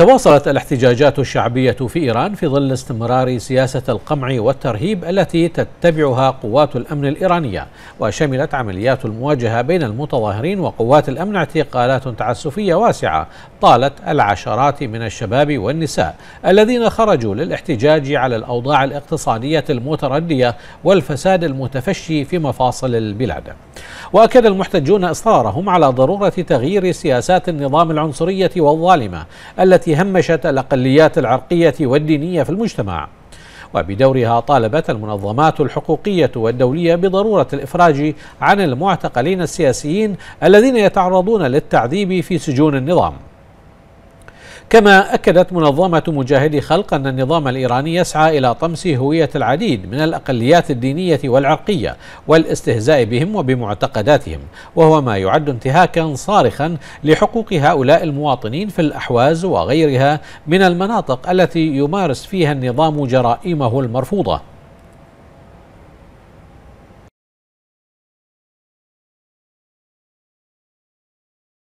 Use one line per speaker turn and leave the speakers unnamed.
تواصلت الاحتجاجات الشعبية في إيران في ظل استمرار سياسة القمع والترهيب التي تتبعها قوات الأمن الإيرانية وشملت عمليات المواجهة بين المتظاهرين وقوات الأمن اعتقالات تعسفية واسعة طالت العشرات من الشباب والنساء الذين خرجوا للاحتجاج على الأوضاع الاقتصادية المتردية والفساد المتفشي في مفاصل البلاد وأكد المحتجون إصرارهم على ضرورة تغيير سياسات النظام العنصرية والظالمة التي التي همشت الأقليات العرقية والدينية في المجتمع وبدورها طالبت المنظمات الحقوقية والدولية بضرورة الإفراج عن المعتقلين السياسيين الذين يتعرضون للتعذيب في سجون النظام كما أكدت منظمة مجاهدي خلق أن النظام الإيراني يسعى إلى طمس هوية العديد من الأقليات الدينية والعرقية والاستهزاء بهم وبمعتقداتهم وهو ما يعد انتهاكا صارخا لحقوق هؤلاء المواطنين في الأحواز وغيرها من المناطق التي يمارس فيها النظام جرائمه المرفوضة